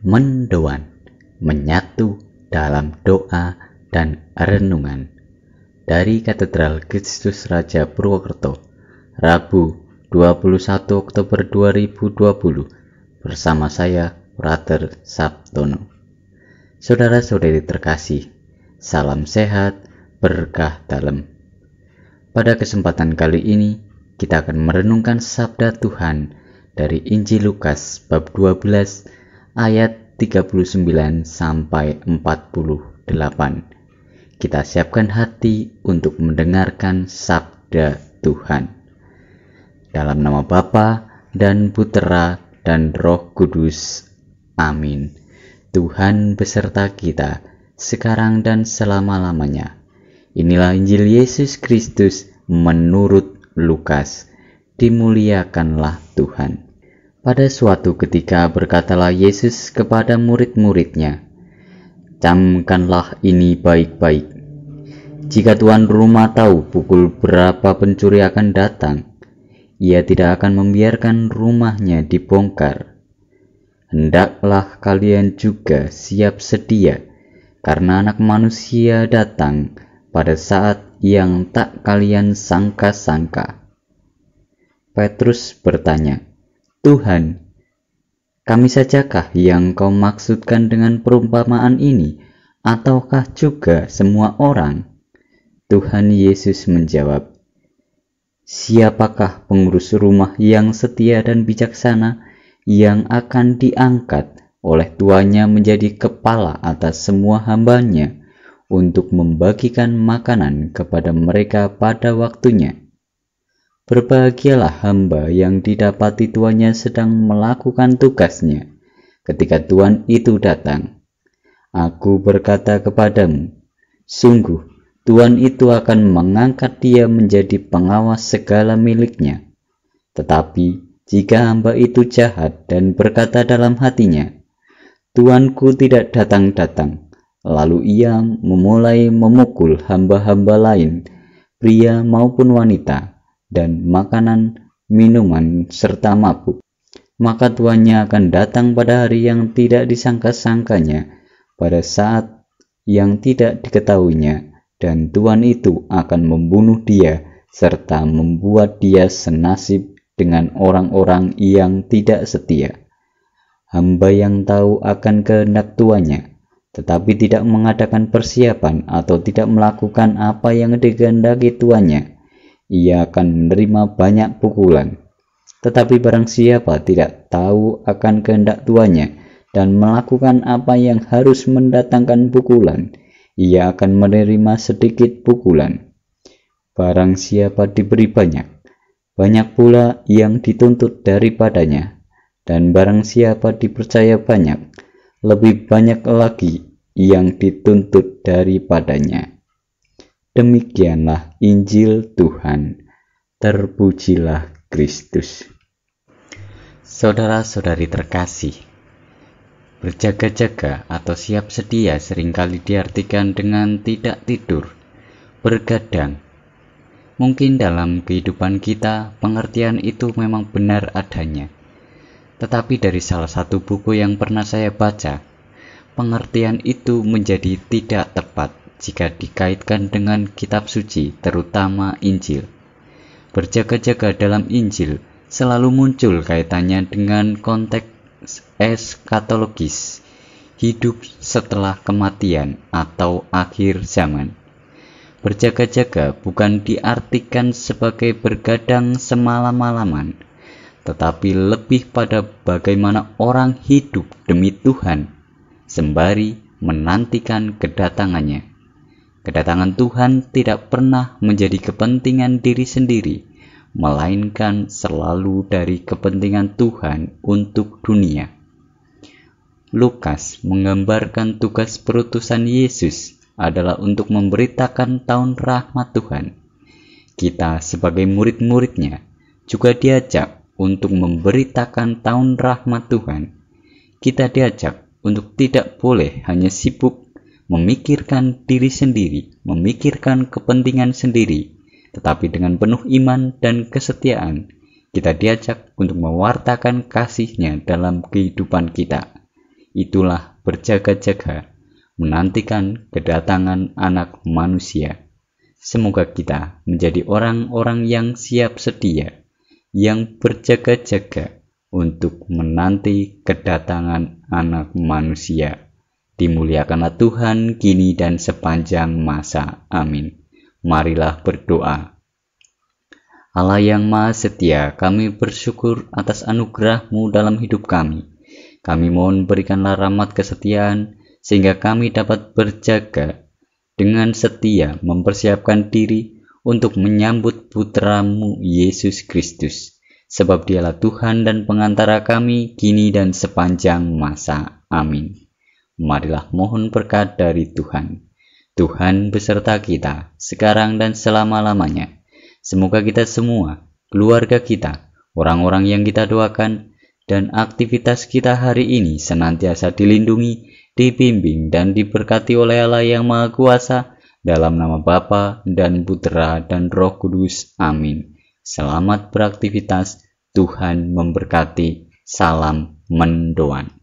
mendoan, menyatu dalam doa dan renungan. Dari Katedral Kristus Raja Purwokerto, Rabu 21 Oktober 2020 bersama saya Prater Sabtono. Saudara-saudari terkasih, salam sehat, berkah dalam. Pada kesempatan kali ini, kita akan merenungkan sabda Tuhan dari Injil Lukas bab 12 ayat 39 sampai 48. Kita siapkan hati untuk mendengarkan sabda Tuhan. Dalam nama Bapa dan Putera dan Roh Kudus. Amin. Tuhan beserta kita sekarang dan selama-lamanya. Inilah Injil Yesus Kristus menurut Lukas. Dimuliakanlah Tuhan. Pada suatu ketika berkatalah Yesus kepada murid-muridnya, "Camkanlah ini baik-baik. Jika tuan rumah tahu pukul berapa pencuri akan datang, ia tidak akan membiarkan rumahnya dibongkar. Hendaklah kalian juga siap sedia, karena Anak Manusia datang pada saat yang tak kalian sangka-sangka." Petrus bertanya, Tuhan, kami sajakah yang kau maksudkan dengan perumpamaan ini, ataukah juga semua orang? Tuhan Yesus menjawab, Siapakah pengurus rumah yang setia dan bijaksana yang akan diangkat oleh tuanya menjadi kepala atas semua hambanya untuk membagikan makanan kepada mereka pada waktunya? Berbahagialah hamba yang didapati tuannya sedang melakukan tugasnya ketika tuan itu datang. Aku berkata kepadamu, sungguh tuan itu akan mengangkat dia menjadi pengawas segala miliknya. Tetapi jika hamba itu jahat dan berkata dalam hatinya, Tuanku tidak datang-datang, lalu ia memulai memukul hamba-hamba lain, pria maupun wanita, dan makanan, minuman, serta mabuk. Maka tuannya akan datang pada hari yang tidak disangka-sangkanya, pada saat yang tidak diketahuinya, dan tuan itu akan membunuh dia serta membuat dia senasib dengan orang-orang yang tidak setia. Hamba yang tahu akan kehendak tuannya, tetapi tidak mengadakan persiapan atau tidak melakukan apa yang digendaki tuannya ia akan menerima banyak pukulan. Tetapi barang siapa tidak tahu akan kehendak tuanya dan melakukan apa yang harus mendatangkan pukulan, ia akan menerima sedikit pukulan. Barang siapa diberi banyak, banyak pula yang dituntut daripadanya, dan barang siapa dipercaya banyak, lebih banyak lagi yang dituntut daripadanya. Demikianlah Injil Tuhan. Terpujilah Kristus. Saudara-saudari terkasih, berjaga-jaga atau siap sedia seringkali diartikan dengan tidak tidur, bergadang. Mungkin dalam kehidupan kita, pengertian itu memang benar adanya. Tetapi dari salah satu buku yang pernah saya baca, pengertian itu menjadi tidak tepat jika dikaitkan dengan kitab suci, terutama Injil. Berjaga-jaga dalam Injil selalu muncul kaitannya dengan konteks eskatologis, hidup setelah kematian atau akhir zaman. Berjaga-jaga bukan diartikan sebagai bergadang semalam-malaman, tetapi lebih pada bagaimana orang hidup demi Tuhan, sembari menantikan kedatangannya. Kedatangan Tuhan tidak pernah menjadi kepentingan diri sendiri, melainkan selalu dari kepentingan Tuhan untuk dunia. Lukas menggambarkan tugas perutusan Yesus adalah untuk memberitakan tahun rahmat Tuhan. Kita sebagai murid-muridnya juga diajak untuk memberitakan tahun rahmat Tuhan. Kita diajak untuk tidak boleh hanya sibuk memikirkan diri sendiri, memikirkan kepentingan sendiri, tetapi dengan penuh iman dan kesetiaan, kita diajak untuk mewartakan kasihnya dalam kehidupan kita. Itulah berjaga-jaga, menantikan kedatangan anak manusia. Semoga kita menjadi orang-orang yang siap sedia, yang berjaga-jaga untuk menanti kedatangan anak manusia. Dimuliakanlah Tuhan kini dan sepanjang masa. Amin. Marilah berdoa. Allah yang Maha Setia, kami bersyukur atas anugerah-Mu dalam hidup kami. Kami mohon berikanlah rahmat kesetiaan, sehingga kami dapat berjaga dengan setia mempersiapkan diri untuk menyambut putramu Yesus Kristus. Sebab dialah Tuhan dan pengantara kami kini dan sepanjang masa. Amin marilah mohon berkat dari Tuhan. Tuhan beserta kita, sekarang dan selama-lamanya. Semoga kita semua, keluarga kita, orang-orang yang kita doakan, dan aktivitas kita hari ini senantiasa dilindungi, dibimbing, dan diberkati oleh Allah yang Maha Kuasa, dalam nama Bapa dan Putra dan Roh Kudus. Amin. Selamat beraktivitas. Tuhan memberkati. Salam mendoan.